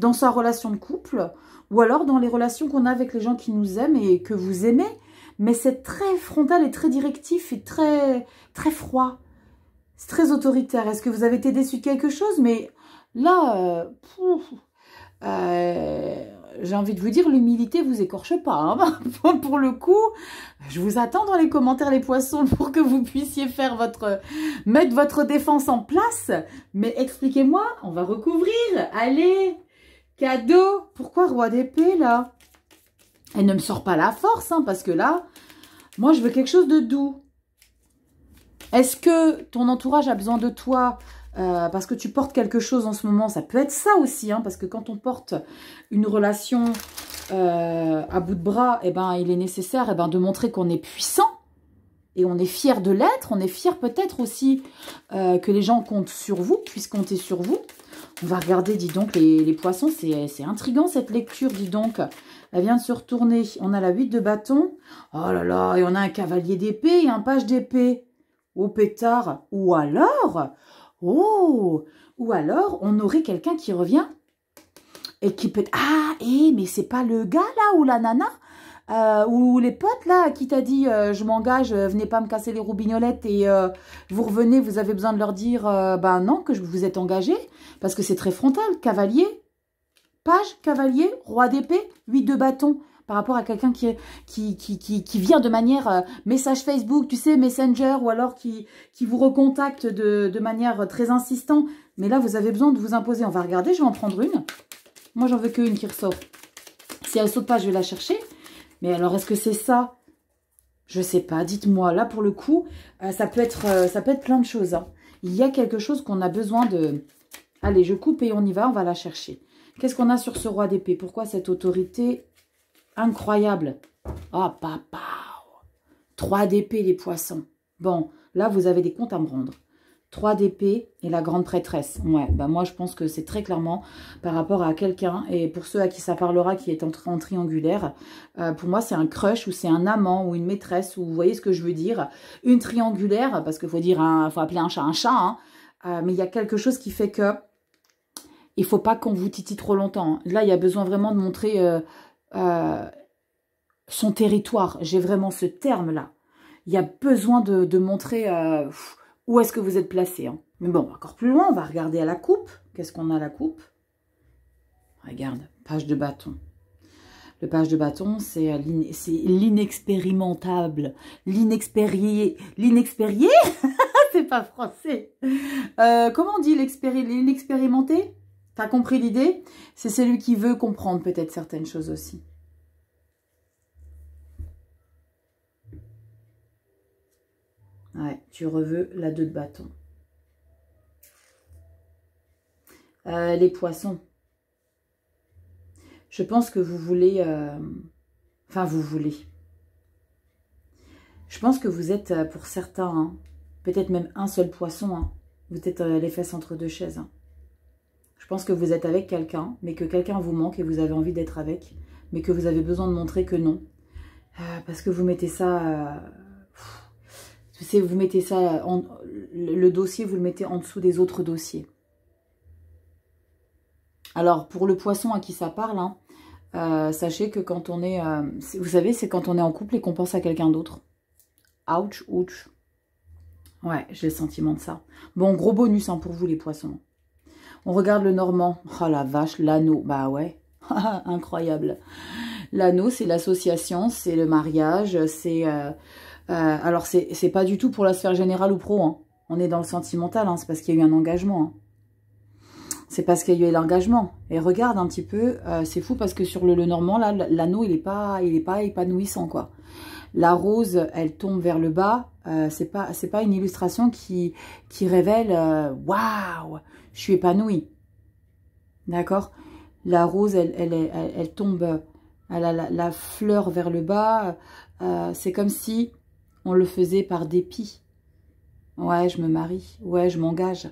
dans sa relation de couple ou alors dans les relations qu'on a avec les gens qui nous aiment et que vous aimez. Mais c'est très frontal et très directif et très, très froid. C'est très autoritaire. Est-ce que vous avez été déçu de quelque chose Mais là, euh, euh, j'ai envie de vous dire, l'humilité vous écorche pas. Hein. pour le coup, je vous attends dans les commentaires, les poissons, pour que vous puissiez faire votre, mettre votre défense en place. Mais expliquez-moi, on va recouvrir. Allez Cadeau Pourquoi roi d'épée, là Elle ne me sort pas la force, hein, parce que là, moi, je veux quelque chose de doux. Est-ce que ton entourage a besoin de toi euh, parce que tu portes quelque chose en ce moment Ça peut être ça aussi, hein, parce que quand on porte une relation euh, à bout de bras, eh ben, il est nécessaire et eh ben, de montrer qu'on est puissant et on est fier de l'être. On est fier peut-être aussi euh, que les gens comptent sur vous, puissent compter sur vous. On va regarder, dis donc, les, poissons. C'est intriguant, cette lecture, dis donc. Elle vient de se retourner. On a la 8 de bâton. Oh là là, et on a un cavalier d'épée et un page d'épée. Au oh, pétard. Ou alors... Oh Ou alors, on aurait quelqu'un qui revient et qui peut... Ah, eh, mais c'est pas le gars, là, ou la nana euh, ou les potes là qui t'a dit euh, je m'engage, euh, venez pas me casser les roubignolettes et vous revenez, vous avez besoin de leur dire ben non que je vous êtes engagé parce que c'est très frontal, cavalier, page, cavalier, roi d'épée, 8 de bâton par rapport à quelqu'un qui qui, qui, qui, vient de manière message Facebook, tu sais, Messenger, ou alors qui, qui vous recontacte de, manière très insistante. Mais là, vous avez besoin de vous imposer. On va regarder, je vais en prendre une. Moi, j'en veux qu'une qui ressort. Si elle saute pas, je vais la chercher. Mais alors, est-ce que c'est ça Je sais pas, dites-moi. Là, pour le coup, euh, ça, peut être, euh, ça peut être plein de choses. Hein. Il y a quelque chose qu'on a besoin de... Allez, je coupe et on y va, on va la chercher. Qu'est-ce qu'on a sur ce roi d'épée Pourquoi cette autorité incroyable Ah, papa Trois d'épée, les poissons. Bon, là, vous avez des comptes à me rendre. 3 d'épée et la grande prêtresse. Ouais, bah moi je pense que c'est très clairement par rapport à quelqu'un, et pour ceux à qui ça parlera qui est en, triangulaire, euh, pour moi c'est un crush ou c'est un amant ou une maîtresse, ou vous voyez ce que je veux dire, une triangulaire, parce qu'il faut dire, faut appeler un chat un chat, hein, euh, mais il y a quelque chose qui fait que il faut pas qu'on vous titille trop longtemps. Hein. Là, il y a besoin vraiment de montrer euh, son territoire. J'ai vraiment ce terme-là. Il y a besoin de, montrer où est-ce que vous êtes placé. Hein Mais bon, encore plus loin, on va regarder à la coupe. Qu'est-ce qu'on a à la coupe Regarde, page de bâton. Le page de bâton, c'est euh, l'inexpérimentable, l'inexpérié, l'inexpérié C'est pas français. Euh, comment on dit l'inexpérimenté T'as compris l'idée C'est celui qui veut comprendre peut-être certaines choses aussi. tu reveux la deux de bâton. Euh, les poissons. Je pense que vous voulez... Euh, enfin, vous voulez. Je pense que vous êtes, euh, pour certains, hein, peut-être même un seul poisson. Hein. vous êtes les fesses entre deux chaises. Hein. Je pense que vous êtes avec quelqu'un, mais que quelqu'un vous manque et vous avez envie d'être avec, mais que vous avez besoin de montrer que non. parce que vous mettez ça vous mettez ça, le dossier, vous le mettez en dessous des autres dossiers. Alors, pour le poisson à qui ça parle, hein, euh, sachez que quand on est... Euh, vous savez, c'est quand on est en couple et qu'on pense à quelqu'un d'autre. Ouch, ouch. Ouais, j'ai le sentiment de ça. Bon, gros bonus hein, pour vous, les poissons. On regarde le normand. Oh la vache, l'anneau. Bah ouais, incroyable. L'anneau, c'est l'association, c'est le mariage, c'est... Euh, euh, alors, c'est pas du tout pour la sphère générale ou pro. Hein. On est dans le sentimental, hein. c'est parce qu'il y a eu un engagement. Hein. C'est parce qu'il y a eu l'engagement. Et regarde un petit peu, euh, c'est fou parce que sur le, le Normand, là, l'anneau, il n'est pas, il pas épanouissant, quoi. La rose, elle tombe vers le bas. Euh, c'est pas, une illustration qui, révèle Waouh Je suis épanouie. » D'accord La rose, elle, tombe... Elle a la, fleur vers le bas. c'est comme si on le faisait par dépit. Ouais, je me marie. Ouais, je m'engage.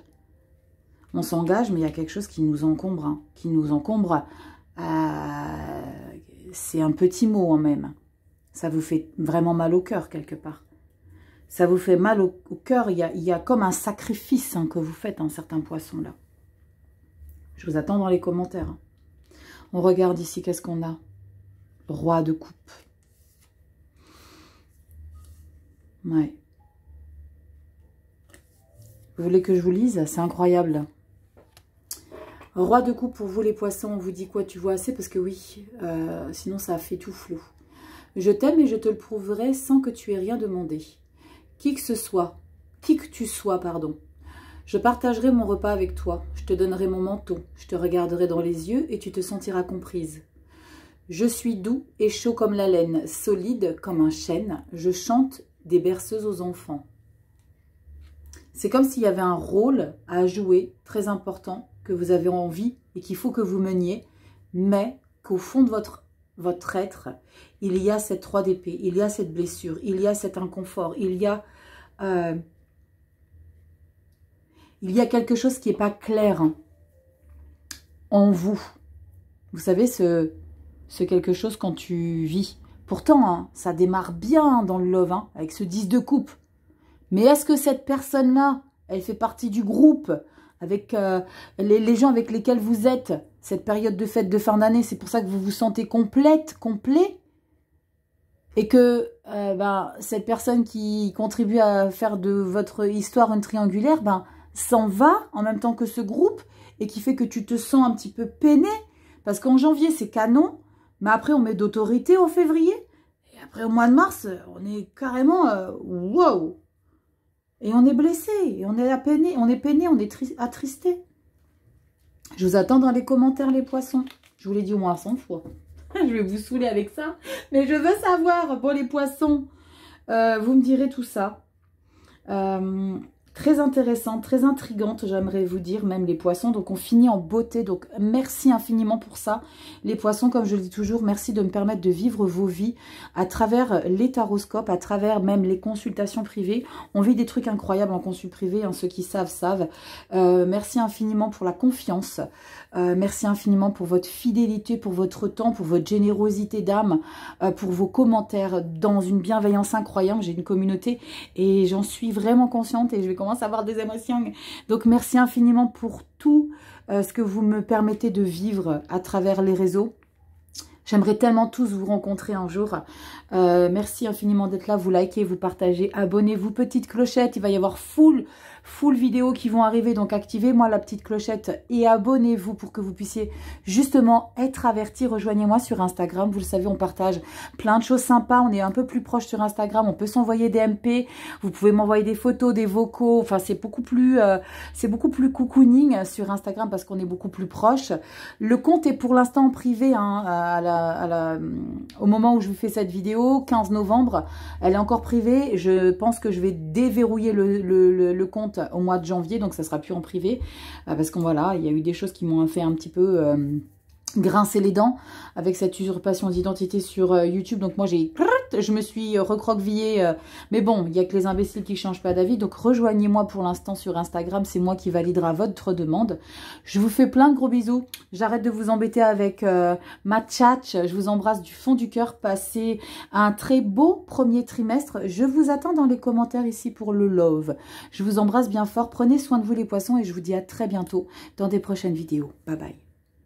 On s'engage, mais il y a quelque chose qui nous encombre. Hein, qui nous encombre. Euh, c'est un petit mot en même. Ça vous fait vraiment mal au cœur, quelque part. Ça vous fait mal au, cœur. Il y a, comme un sacrifice hein, que vous faites, un certain poisson, là. Je vous attends dans les commentaires. Hein. On regarde ici, qu'est-ce qu'on a Roi de coupe. Ouais. Vous voulez que je vous lise C'est incroyable. Roi de coupe pour vous les poissons, on vous dit quoi Tu vois assez Parce que oui, euh, sinon ça fait tout flou. Je t'aime et je te le prouverai sans que tu aies rien demandé. Qui que ce soit, qui que tu sois, pardon. Je partagerai mon repas avec toi, je te donnerai mon manteau, je te regarderai dans les yeux et tu te sentiras comprise. Je suis doux et chaud comme la laine, solide comme un chêne, je chante des berceuses aux enfants. C'est comme s'il y avait un rôle à jouer très important que vous avez envie et qu'il faut que vous meniez, mais qu'au fond de votre, votre être, il y a cette 3 d'épée, il y a cette blessure, il y a cet inconfort, il y a, euh, il y a quelque chose qui n'est pas clair hein, en vous. Vous savez, ce, ce quelque chose quand tu vis, Pourtant, hein, ça démarre bien dans le love, hein, avec ce 10 de coupe. Mais est-ce que cette personne-là, elle fait partie du groupe avec euh, les, gens avec lesquels vous êtes Cette période de fête de fin d'année, c'est pour ça que vous vous sentez complète, complet et que euh, ben, cette personne qui contribue à faire de votre histoire une triangulaire ben, s'en va en même temps que ce groupe et qui fait que tu te sens un petit peu peiné parce qu'en janvier, c'est canon, mais après, on met d'autorité en février. Et après, au mois de mars, on est carrément waouh wow. Et on est blessé, et on est peiné, on est peiné, on est attristé. Je vous attends dans les commentaires, les poissons. Je vous l'ai dit au moins 100 fois. je vais vous saouler avec ça. Mais je veux savoir, pour les poissons, euh, vous me direz tout ça. Euh, Très intéressante, très intrigante, j'aimerais vous dire, même les poissons. Donc, on finit en beauté. Donc, merci infiniment pour ça. Les poissons, comme je le dis toujours, merci de me permettre de vivre vos vies à travers les taroscopes, à travers même les consultations privées. On vit des trucs incroyables en consultes privé. Hein, ceux qui savent, savent. Euh, merci infiniment pour la confiance. Euh, merci infiniment pour votre fidélité, pour votre temps, pour votre générosité d'âme, euh, pour vos commentaires dans une bienveillance incroyable. J'ai une communauté et j'en suis vraiment consciente et je vais commence à avoir des émotions. Donc merci infiniment pour tout euh, ce que vous me permettez de vivre à travers les réseaux. J'aimerais tellement tous vous rencontrer un jour. Euh, merci infiniment d'être là. Vous likez, vous partagez, abonnez-vous. Petite clochette, il va y avoir full full vidéos qui vont arriver. Donc activez-moi la petite clochette et abonnez-vous pour que vous puissiez justement être averti. Rejoignez-moi sur Instagram. Vous le savez, on partage plein de choses sympas. On est un peu plus proche sur Instagram. On peut s'envoyer des MP. Vous pouvez m'envoyer des photos, des vocaux. Enfin, c'est beaucoup plus, euh, c'est beaucoup plus cocooning sur Instagram parce qu'on est beaucoup plus proche. Le compte est pour l'instant privé hein, au moment où je vous fais cette vidéo, 15 novembre. Elle est encore privée. Je pense que je vais déverrouiller le compte au mois de janvier, donc ça sera plus en privé, euh, parce qu'on voilà, il y a eu des choses qui m'ont fait un petit peu euh, grincer les dents avec cette usurpation d'identité sur euh, YouTube. Donc moi j'ai je me suis euh, recroquevillée. Euh. mais bon, il n'y a que les imbéciles qui changent pas d'avis. Donc rejoignez-moi pour l'instant sur Instagram. C'est moi qui validera votre demande. Je vous fais plein de gros bisous. J'arrête de vous embêter avec ma tchatch. Je vous embrasse du fond du cœur. Passez un très beau premier trimestre. Je vous attends dans les commentaires ici pour le love. Je vous embrasse bien fort. Prenez soin de vous les poissons et je vous dis à très bientôt dans des prochaines vidéos. Bye bye.